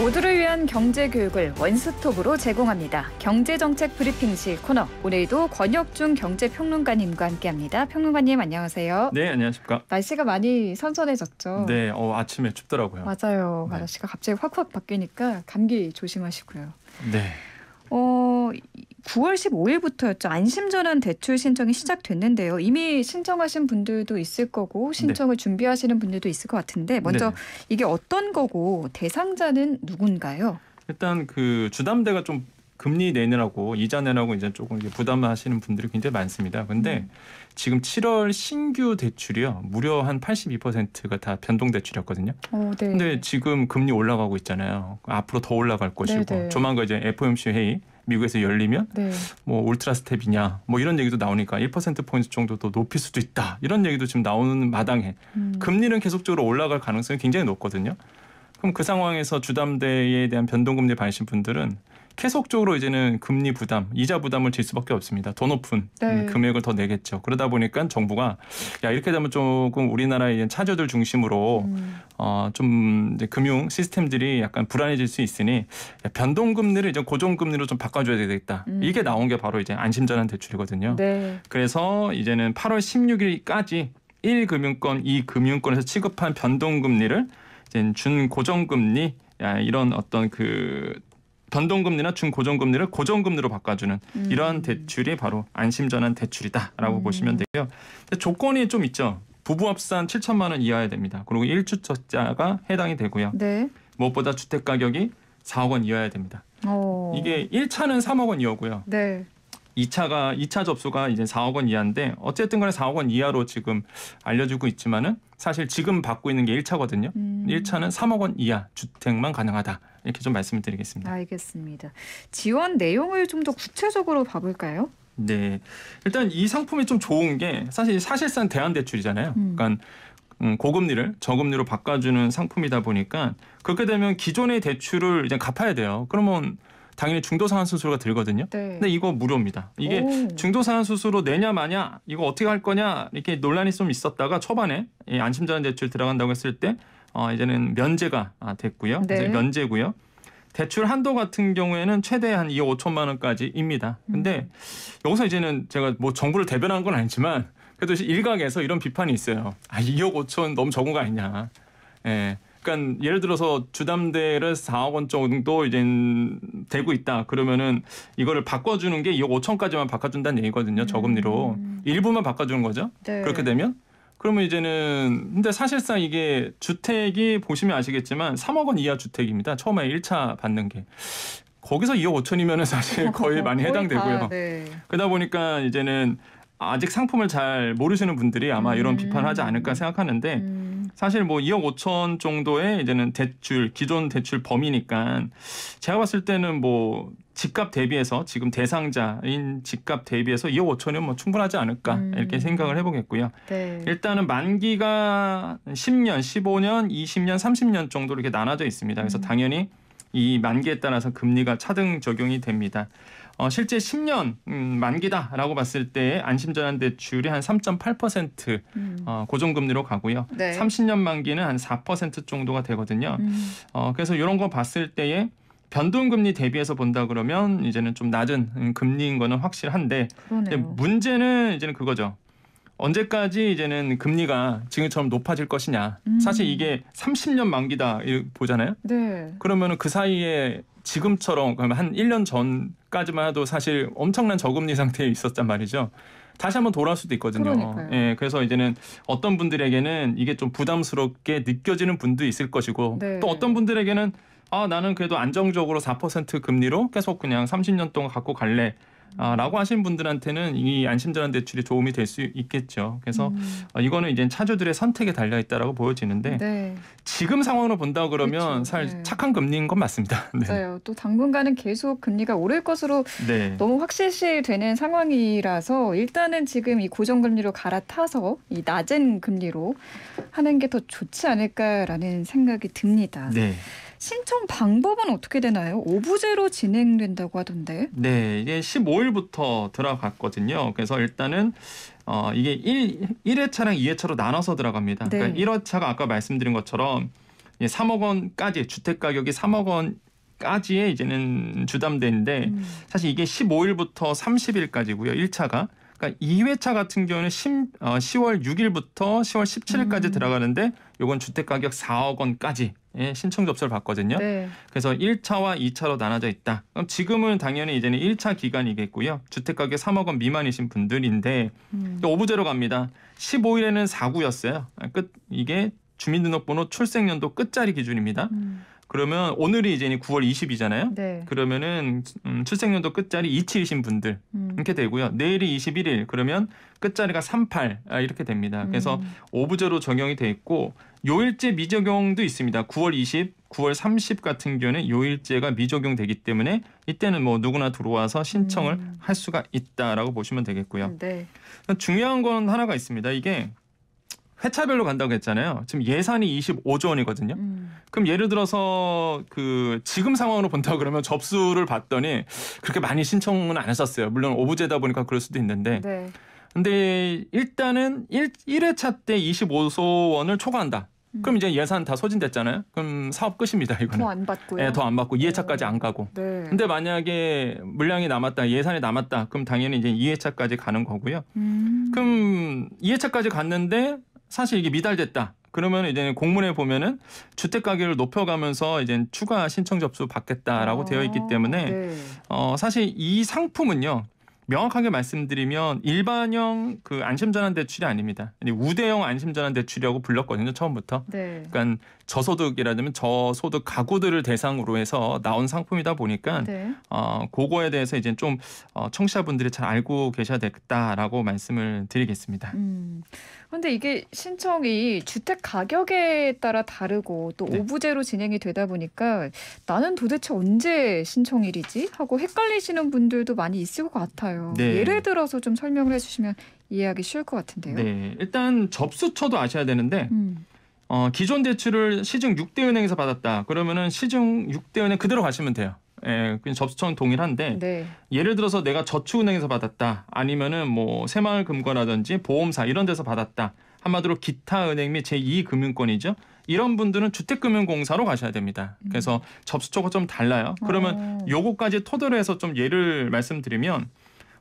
모두를 위한 경제 교육을 원스톱으로 제공합니다. 경제정책 브리핑실 코너 오늘도 권혁중 경제평론가님과 함께합니다. 평론가님 안녕하세요. 네 안녕하십니까. 날씨가 많이 선선해졌죠. 네 어, 아침에 춥더라고요. 맞아요. 네. 날씨가 갑자기 확확 바뀌니까 감기 조심하시고요. 네. 어, 9월 15일부터였죠. 안심전환 대출 신청이 시작됐는데요. 이미 신청하신 분들도 있을 거고 네. 신청을 네. 준비하시는 분들도 있을 것 같은데 먼저 네. 이게 어떤 거고 대상자는 누군가요? 일단 그 주담대가 좀 금리 내느라고 이자 내라고 이제 조금 부담하시는 분들이 굉장히 많습니다. 근데 음. 지금 7월 신규 대출이요 무려 한 82%가 다 변동 대출이었거든요. 오, 어, 네. 근데 지금 금리 올라가고 있잖아요. 앞으로 더 올라갈 것이고 네, 네. 조만간 이제 FOMC 회의 미국에서 열리면 네. 뭐 울트라 스텝이냐 뭐 이런 얘기도 나오니까 1% 포인트 정도 더 높일 수도 있다 이런 얘기도 지금 나오는 마당에 음. 금리는 계속적으로 올라갈 가능성이 굉장히 높거든요. 그럼 그 상황에서 주담대에 대한 변동금리 받으신 분들은 계속적으로 이제는 금리 부담, 이자 부담을 질 수밖에 없습니다. 더 높은 네. 음, 금액을 더 내겠죠. 그러다 보니까 정부가 야 이렇게 되면 조금 우리나라의 차주들 중심으로 음. 어좀 이제 금융 시스템들이 약간 불안해질 수 있으니 변동 금리를 이제 고정 금리로 좀 바꿔줘야 되겠다. 음. 이게 나온 게 바로 이제 안심전환 대출이거든요. 네. 그래서 이제는 8월 16일까지 1금융권, 2금융권에서 취급한 변동금리를 이제 준 고정금리 야 이런 어떤 그 변동금리나 준고정금리를 고정금리로 바꿔주는 음. 이러한 대출이 바로 안심전환 대출이다라고 음. 보시면 되고요. 조건이 좀 있죠. 부부합산 7천만 원 이하야 됩니다. 그리고 1주택자가 해당이 되고요. 네. 무엇보다 주택 가격이 4억 원 이하야 됩니다. 오. 어. 이게 1차는 3억 원 이하고요. 네. 2차가 2차 접수가 이제 4억 원 이하인데 어쨌든 간에 4억 원 이하로 지금 알려주고 있지만은 사실 지금 받고 있는 게 1차거든요. 음. 음. 1차는 3억 원 이하 주택만 가능하다. 이렇게 좀 말씀을 드리겠습니다. 알겠습니다. 지원 내용을 좀 더 구체적으로 봐볼까요? 네. 일단 이 상품이 좀 좋은 게 사실 사실상 대안 대출이잖아요. 음. 그러니까 음, 고금리를 저금리로 바꿔주는 상품이다 보니까 그렇게 되면 기존의 대출을 이제 갚아야 돼요. 그러면 당연히 중도상환 수수료가 들거든요. 네. 근데 이거 무료입니다. 이게 중도상환 수수료 내냐 마냐 이거 어떻게 할 거냐 이렇게 논란이 좀 있었다가 초반에 안심자산 대출 들어간다고 했을 때 어, 이제는 면제가 아, 됐고요. 네. 이제 면제고요. 대출 한도 같은 경우에는 최대 한 2억 5천만 원까지입니다. 근데 음. 여기서 이제는 제가 뭐 정부를 대변한건 아니지만 그래도 일각에서 이런 비판이 있어요. 아, 2억 5천 너무 적은 거 아니냐. 예. 그러니까 예를 들어서 주담대를 4억 원 정도 이제 되고 있다. 그러면은 이거를 바꿔주는 게 2억 5천까지만 바꿔준다는 얘기거든요. 저금리로. 음. 일부만 바꿔주는 거죠. 네. 그렇게 되면 그러면 이제는 근데 사실상 이게 주택이 보시면 아시겠지만 3억 원 이하 주택입니다. 처음에 1차 받는 게. 거기서 2억 5천이면 사실 거의 많이 해당되고요. 네. 그러다 보니까 이제는 아직 상품을 잘 모르시는 분들이 아마 이런 음. 비판하지 않을까 생각하는데 음. 사실 뭐 2억 5천 정도의 이제는 대출 기존 대출 범위니까 제가 봤을 때는 뭐 집값 대비해서 지금 대상자인 집값 대비해서 2억 5천이면 뭐 충분하지 않을까 음. 이렇게 생각을 해보겠고요. 네. 일단은 만기가 10년, 15년, 20년, 30년 정도로 이렇게 나눠져 있습니다. 그래서 음. 당연히 이 만기에 따라서 금리가 차등 적용이 됩니다. 어, 실제 10년 음, 만기다라고 봤을 때 안심전환 대출이 한3.8% 음. 어, 고정금리로 가고요. 네. 30년 만기는 한 4% 정도가 되거든요. 음. 어, 그래서 이런 거 봤을 때에 변동금리 대비해서 본다 그러면 이제는 좀 낮은 금리인 거는 확실한데 문제는 이제는 그거죠. 언제까지 이제는 금리가 지금처럼 높아질 것이냐. 음. 사실 이게 30년 만기다 보잖아요. 네. 그러면 그 사이에 지금처럼 그러면 한 1년 전까지만 해도 사실 엄청난 저금리 상태에 있었단 말이죠. 다시 한번 돌아올 수도 있거든요. 그러니까요. 예, 그래서 이제는 어떤 분들에게는 이게 좀 부담스럽게 느껴지는 분도 있을 것이고 네. 또 어떤 분들에게는 아 나는 그래도 안정적으로 4% 금리로 계속 그냥 30년 동안 갖고 갈래. 아, 라고 하신 분들한테는 이 안심전환 대출이 도움이 될 수 있겠죠. 그래서 음. 어, 이거는 이제 차주들의 선택에 달려 있다라고 보여지는데 네. 지금 상황으로 본다 그러면 사실 그렇죠. 네. 착한 금리인 건 맞습니다. 네. 맞아요. 또 당분간은 계속 금리가 오를 것으로 네. 너무 확실시 되는 상황이라서 일단은 지금 이 고정금리로 갈아타서 이 낮은 금리로 하는 게 더 좋지 않을까라는 생각이 듭니다. 네. 신청 방법은 어떻게 되나요? 오부제로 진행된다고 하던데. 네, 이게 15일부터 들어갔거든요. 그래서 일단은 어, 이게 1, 1회차랑 2회차로 나눠서 들어갑니다. 네. 그러니까 1회차가 아까 말씀드린 것처럼 3억 원까지 주택 가격이 3억 원까지에 이제는 주담대인데 음. 사실 이게 15일부터 30일까지고요. 1차가 그러니까 2회차 같은 경우는 10, 어, 10월 6일부터 10월 17일까지 음. 들어가는데 요건 주택가격 4억 원까지 예, 신청 접수를 받거든요. 네. 그래서 1차와 2차로 나눠져 있다. 그럼 지금은 당연히 이제는 1차 기간이겠고요. 주택가격 3억 원 미만이신 분들인데 음. 오부제로 갑니다. 15일에는 4구였어요. 끝 그러니까 이게 주민등록번호 출생연도 끝자리 기준입니다. 음. 그러면 오늘이 이제 9월 20이잖아요. 네. 그러면은 음, 출생년도 끝자리 27이신 분들 음. 이렇게 되고요. 내일이 21일 그러면 끝자리가 38 아, 이렇게 됩니다. 음. 그래서 음. 오부제로 적용이 돼 있고 요일제 미적용도 있습니다. 9월 20, 9월 30 같은 경우는 요일제가 미적용되기 때문에 이때는 뭐 누구나 들어와서 신청을 음. 할 수가 있다라고 보시면 되겠고요. 네. 중요한 건 하나가 있습니다. 이게 회차별로 간다고 했잖아요. 지금 예산이 25조 원이거든요. 음. 그럼 예를 들어서 그 지금 상황으로 본다 그러면 접수를 봤더니 그렇게 많이 신청은 안 했었어요. 물론 오브제다 보니까 그럴 수도 있는데. 네. 근데 일단은 1, 1회차 때 25조 원을 초과한다. 음. 그럼 이제 예산 다 소진됐잖아요. 그럼 사업 끝입니다. 이거는 더안 받고요. 예, 네, 더안 받고 2회차까지 안 가고. 네. 근데 만약에 물량이 남았다, 예산이 남았다, 그럼 당연히 이제 2회차까지 가는 거고요. 음. 그럼 2회차까지 갔는데 사실 이게 미달됐다. 그러면 이제 공문에 보면은 주택 가격을 높여가면서 이제 추가 신청 접수 받겠다라고 아, 되어 있기 때문에 아, 네. 어, 사실 이 상품은요. 명확하게 말씀드리면 일반형 그 안심전환 대출이 아닙니다. 우대형 안심전환 대출이라고 불렀거든요 처음부터. 네. 그러니까 저소득이라면 저소득 가구들을 대상으로 해서 나온 상품이다 보니까 네. 어 그거에 대해서 이제 좀 어, 청취자분들이 잘 알고 계셔야 되겠다라고 말씀을 드리겠습니다. 음. 근데 이게 신청이 주택 가격에 따라 다르고 또 네. 오부제로 진행이 되다 보니까 나는 도대체 언제 신청일이지 하고 헷갈리시는 분들도 많이 있을 것 같아요. 네. 예를 들어서 좀 설명을 해주시면 이해하기 쉬울 것 같은데요. 네, 일단 접수처도 아셔야 되는데. 음. 어, 기존 대출을 시중 6대 은행에서 받았다. 그러면은 시중 6대 은행 그대로 가시면 돼요. 예, 그냥 접수처는 동일한데 네. 예를 들어서 내가 저축은행에서 받았다 아니면은 뭐 새마을금고라든지 보험사 이런 데서 받았다 한마디로 기타 은행 및 제2 금융권이죠. 이런 분들은 주택금융공사로 가셔야 됩니다. 음. 그래서 음. 접수처가 좀 달라요. 그러면 오. 어. 요거까지 토대로 해서 좀 예를 말씀드리면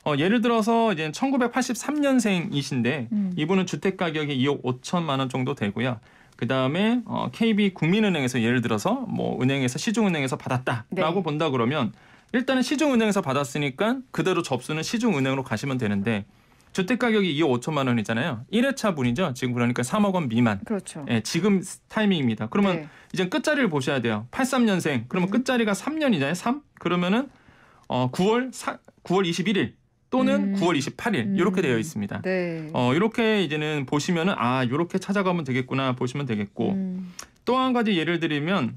어, 예를 들어서 이제 1983년생이신데 음. 이분은 주택 가격이 2억 5천만 원 정도 되고요. 그 다음에 어, KB 국민은행에서 예를 들어서 뭐 은행에서 시중은행에서 받았다라고 네. 본다 그러면 일단은 시중은행에서 받았으니까 그대로 접수는 시중은행으로 가시면 되는데 주택 가격이 2억 5천만 원이잖아요. 1회차 분이죠. 지금 그러니까 3억 원 미만. 그렇죠. 예, 지금 타이밍입니다. 그러면 네. 이제 끝자리를 보셔야 돼요. 83년생. 그러면 음. 끝자리가 3년이잖아요. 3. 그러면은 어 9월 사, 9월 21일 또는 음. 9월 28일 이렇게 음. 되어 있습니다. 네. 어, 이렇게 이제는 보시면은 아 이렇게 찾아가면 되겠구나 보시면 되겠고 음. 또한 가지 예를 들면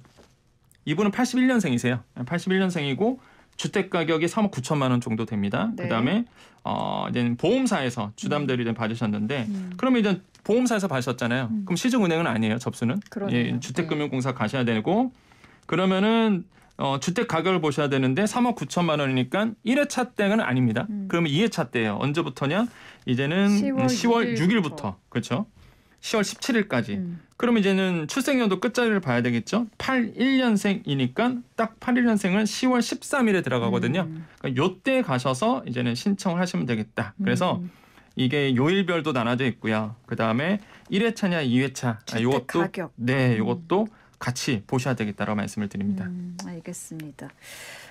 이분은 81년생이세요. 81년생이고 주택 가격이 3억 9천만 원 정도 됩니다. 네. 그다음에 어 이제 보험사에서 주담 대리된 음. 받으셨는데 음. 그러면 이제 보험사에서 받으셨잖아요. 음. 그럼 시중은행은 아니에요. 접수는 예, 네. 주택금융공사 가셔야 되고 그러면은 어, 주택 가격을 보셔야 되는데 3억 9천만 원이니까 1회차 때는 아닙니다. 음. 그러면 2회차 때예요. 언제부터냐? 이제는 10월, 10월 6일부터. 6일부터. 그렇죠? 10월 17일까지. 음. 그럼 이제는 출생연도 끝자리를 봐야 되겠죠. 81년생이니까 딱 81년생은 10월 13일에 들어가거든요. 음. 그러니까 요때 가셔서 이제는 신청을 하시면 되겠다. 그래서 음. 음. 이게 요일별도 나눠져 있고요. 그다음에 1회차냐 2회차. 아, 요것도 가격. 네, 요것도 음. 같이 보셔야 되겠다라고 말씀을 드립니다. 음, 알겠습니다.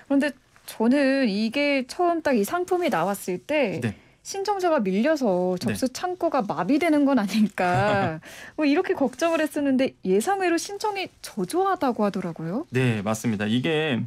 그런데 저는 이게 처음 딱 이 상품이 나왔을 때 네. 신청자가 밀려서 접수 네. 창구가 마비되는 건 아닐까 뭐 이렇게 걱정을 했었는데 예상외로 신청이 저조하다고 하더라고요. 네 맞습니다. 이게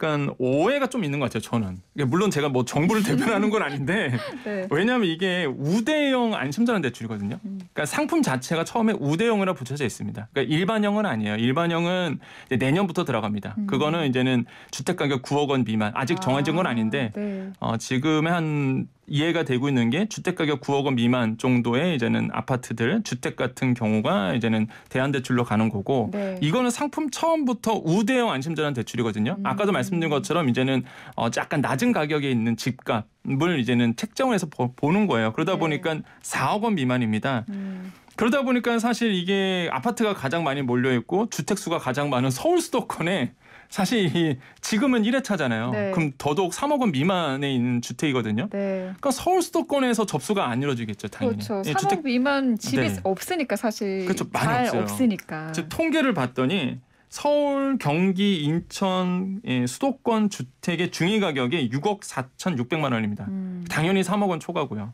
약간 오해가 좀 있는 것 같아요. 저는 그러니까 물론 제가 뭐 정부를 대변하는 건 아닌데 네. 왜냐하면 이게 우대형 안심전환 대출이거든요. 음. 그러니까 상품 자체가 처음에 우대형이라 붙여져 있습니다. 그러니까 일반형은 아니에요. 일반형은 내년부터 들어갑니다. 음. 그거는 이제는 주택 가격 9억 원 미만 아직 정해진 건 아, 아닌데 네. 어, 지금의 한 이해가 되고 있는 게 주택 가격 9억 원 미만 정도의 이제는 아파트들 주택 같은 경우가 이제는 대안 대출로 가는 거고 네. 이거는 상품 처음부터 우대형 안심전환 대출이거든요. 음. 아까도 말씀 말씀드린 것처럼 이제는 어 약간 낮은 가격에 있는 집값을 이제는 책정해서 보는 거예요. 그러다 네. 보니까 4억 원 미만입니다. 음. 그러다 보니까 사실 이게 아파트가 가장 많이 몰려 있고 주택 수가 가장 많은 서울 수도권에 사실 지금은 1회차잖아요. 네. 그럼 더더욱 3억 원 미만에 있는 주택이거든요. 네. 그러니까 서울 수도권에서 접수가 안 이루어지겠죠, 당연히. 그렇죠. 3억 예, 주택... 미만 집이 네. 없으니까 사실 그렇죠. 많이 없어요. 없으니까. 통계를 봤더니 서울, 경기, 인천 예, 수도권 주택의 중위 가격이 6억 4,600만 원입니다. 음. 당연히 3억 원 초과고요.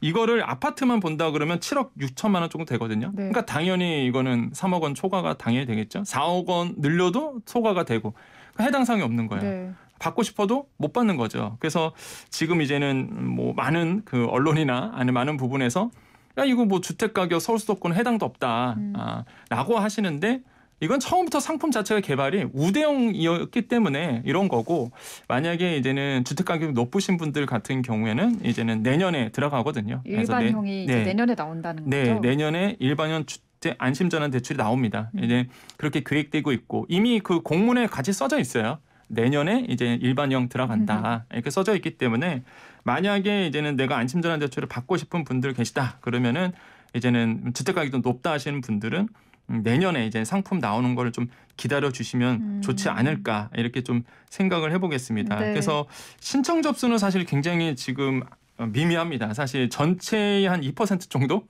이거를 아파트만 본다 그러면 7억 6천만 원 정도 되거든요. 네. 그러니까 당연히 이거는 3억 원 초과가 당연히 되겠죠. 4억 원 늘려도 초과가 되고 그러니까 해당 사항이 없는 거예요. 네. 받고 싶어도 못 받는 거죠. 그래서 지금 이제는 뭐 많은 그 언론이나 아니 면 많은 부분에서 야 이거 뭐 주택 가격 서울 수도권 해당도 없다. 음. 아, 라고 하시는데 이건 처음부터 상품 자체가 개발이 우대형이었기 때문에 이런 거고 만약에 이제는 주택 가격이 높으신 분들 같은 경우에는 이제는 내년에 들어가거든요. 일반형이 내, 네. 년에 나온다는 네, 거죠. 네, 내년에 일반형 주택 안심전환 대출이 나옵니다. 음. 이제 그렇게 계획되고 있고 이미 그 공문에 같이 써져 있어요. 내년에 이제 일반형 들어간다 음. 음. 이렇게 써져 있기 때문에 만약에 이제는 내가 안심전환 대출을 받고 싶은 분들 계시다 그러면은 이제는 주택 가격이 좀 높다 하시는 분들은 음, 내년에 이제 상품 나오는 거를 좀 기다려 주시면 음. 좋지 않을까 이렇게 좀 생각을 해보겠습니다. 네. 그래서 신청 접수는 사실 굉장히 지금 어, 미미합니다. 사실 전체의 한 2% 정도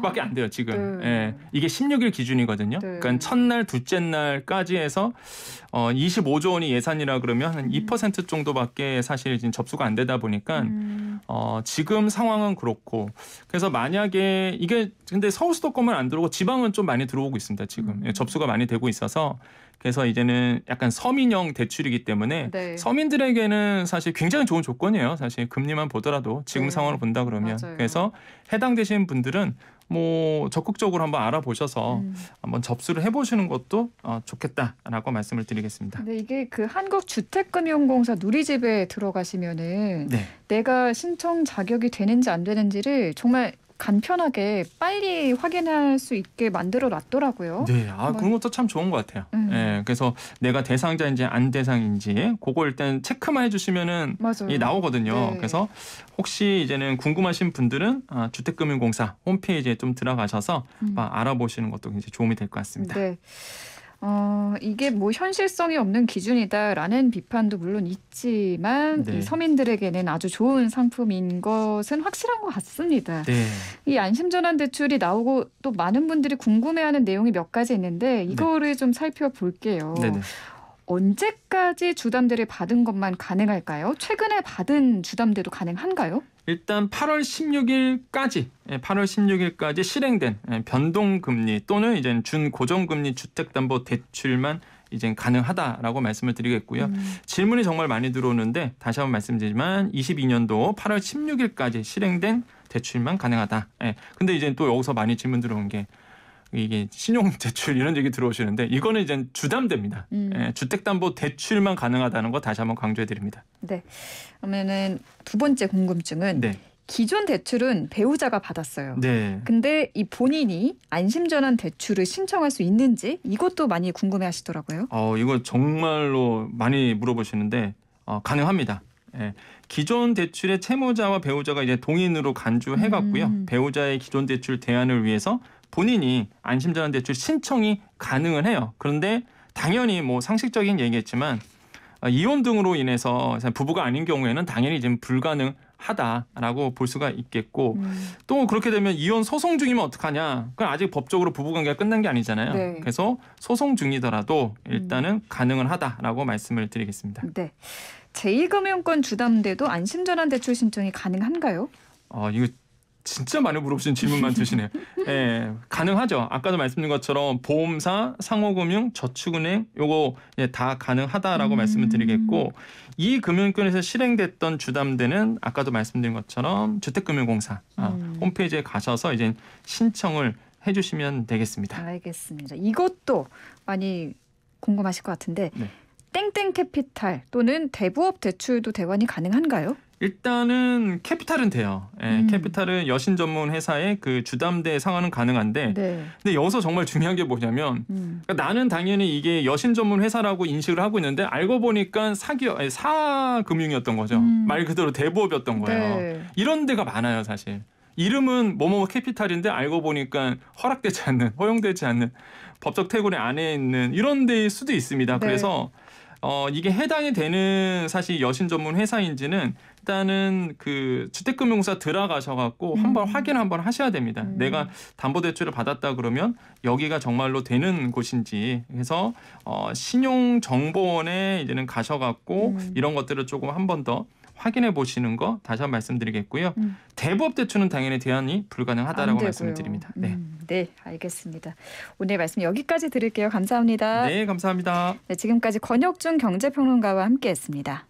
밖에 안 돼요 지금. 네. 예, 이게 16일 기준이거든요. 네. 그러니까 첫날, 둘째 날까지 해서 어, 25조 원이 예산이라 그러면 한2% 음. 정도밖에 사실 지금 접수가 안 되다 보니까 음. 어, 지금 상황은 그렇고 그래서 만약에 이게 근데 서울 수도권만 안 들어오고 지방은 좀 많이 들어오고 있습니다 지금 음. 예, 접수가 많이 되고 있어서 그래서 이제는 약간 서민형 대출이기 때문에 네. 서민들에게는 사실 굉장히 좋은 조건이에요. 사실 금리만 보더라도 지금 네. 상황을 본다 그러면 맞아요. 그래서 해당되신 분들은 뭐 적극적으로 한번 알아보셔서 음. 한번 접수를 해보시는 것도 어, 좋겠다라고 말씀을 드리겠습니다. 네, 이게 그 한국주택금융공사 누리집에 들어가시면은 네. 내가 신청 자격이 되는지 안 되는지를 정말 간편하게 빨리 확인할 수 있게 만들어 놨더라고요. 네, 아 그런 것도 참 좋은 것 같아요. 음. 네, 그래서 내가 대상자인지 안 대상인지 그걸 일단 체크만 해주시면은 맞 나오거든요. 네. 그래서 혹시 이제는 궁금하신 분들은 아, 주택금융공사 홈페이지에 좀 들어가셔서 음. 아, 알아보시는 것도 굉장히 도움이 될 것 같습니다. 네. 어, 이게 뭐 현실성이 없는 기준이다라는 비판도 물론 있지만 네. 이 서민들에게는 아주 좋은 상품인 것은 확실한 것 같습니다. 네. 이 안심전환 대출이 나오고 또 많은 분들이 궁금해하는 내용이 몇 가지 있는데 네. 이거를 네. 좀 살펴볼게요. 네네. 언제까지 주담대를 받은 것만 가능할까요? 최근에 받은 주담대도 가능한가요? 일단 8월 16일까지 8월 예, 16일까지 실행된 예, 변동금리 또는 이제 준 고정금리 주택담보 대출만 이제 가능하다라고 말씀을 드리겠고요. 음. 질문이 정말 많이 들어오는데 다시 한번 말씀드리지만 22년도 8월 16일까지 실행된 대출만 가능하다. 예. 근데 이제 또 여기서 많이 질문 들어온 게 이게 신용 대출 이런 얘기 들어오시는데 이거는 이제 주담대입니다. 음. 예, 주택담보 대출만 가능하다는 거 다시 한번 강조해 드립니다. 네. 그러면은 두 번째 궁금증은 네. 기존 대출은 배우자가 받았어요. 네. 근데 이 본인이 안심전환 대출을 신청할 수 있는지 이것도 많이 궁금해 하시더라고요. 어, 이거 정말로 많이 물어보시는데 어, 가능합니다. 예. 기존 대출의 채무자와 배우자가 이제 동인으로 간주해 갔고요. 음. 배우자의 기존 대출 대안을 위해서 본인이 안심전환 대출 신청이 가능은 해요. 그런데 당연히 뭐 상식적인 얘기겠지만 어, 이혼 등으로 인해서 부부가 아닌 경우에는 당연히 지금 불가능하다라고 볼 수가 있겠고 음. 또 그렇게 되면 이혼 소송 중이면 어떡하냐? 그건 아직 법적으로 부부관계가 끝난 게 아니잖아요. 네. 그래서 소송 중이더라도 음. 일단은 음. 가능은 하다라고 말씀을 드리겠습니다. 네. 제2금융권 주담대도 안심전환 대출 신청이 가능한가요? 어, 이거 진짜 많이 물어보신 질문 만으시네요 예, 가능하죠. 아까도 말씀드린 것처럼 보험사, 상호금융, 저축은행 요거 예, 다 가능하다라고 음. 말씀을 드리겠고 이 금융권에서 실행됐던 주담대는 아까도 말씀드린 것처럼 주택금융공사 아, 음. 홈페이지에 가셔서 이제 신청을 해주시면 되겠습니다. 알겠습니다. 이것도 많이 궁금하실 것 같은데 네. 땡땡 캐피탈 또는 대부업 대출도 대환이 가능한가요? 일단은 캐피탈은 돼요. 예, 음. 캐피탈은 여신 전문 회사의 그 주담대 상환은 가능한데, 네. 근데 여기서 정말 중요한 게 뭐냐면, 음. 그러니까 나는 당연히 이게 여신 전문 회사라고 인식을 하고 있는데 알고 보니까 사기업, 아 사금융이었던 거죠. 음. 말 그대로 대부업이었던 거예요. 네. 이런 데가 많아요, 사실. 이름은 뭐뭐 캐피탈인데 알고 보니까 허락되지 않는, 허용되지 않는 법적 태굴의 안에 있는 이런 데일 수도 있습니다. 네. 그래서 어, 이게 해당이 되는 사실 여신 전문 회사인지는 일단은 그 주택금융사 들어가셔갖고 음. 한번 확인 한번 하셔야 됩니다. 음. 내가 담보대출을 받았다 그러면 여기가 정말로 되는 곳인지 그래서 어, 신용정보원에 이제는 가셔갖고 음. 이런 것들을 조금 한 번 더 확인해 보시는 거 다시 한 번 말씀드리겠고요. 음. 대법 대출은 당연히 대안이 불가능하다라고 말씀을 드립니다. 음. 네. 네, 알겠습니다. 오늘 말씀 여기까지 드릴게요. 감사합니다. 네, 감사합니다. 네, 지금까지 권혁준 경제평론가와 함께했습니다.